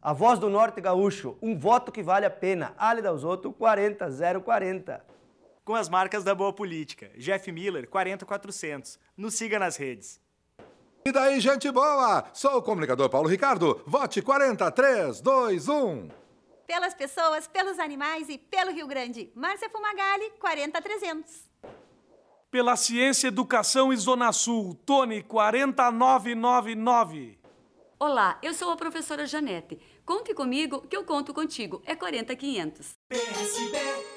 A voz do Norte Gaúcho, um voto que vale a pena. Ali Dalzotto, 40040. Com as marcas da boa política. Jeff Miller, 40400. Nos siga nas redes. E daí, gente boa? Sou o comunicador Paulo Ricardo. Vote 40321. Pelas pessoas, pelos animais e pelo Rio Grande. Márcia Fumagalli, 40300. Pela Ciência, Educação e Zona Sul, Tony 40999. Olá, eu sou a professora Janete. Conte comigo que eu conto contigo. É 40500. PSB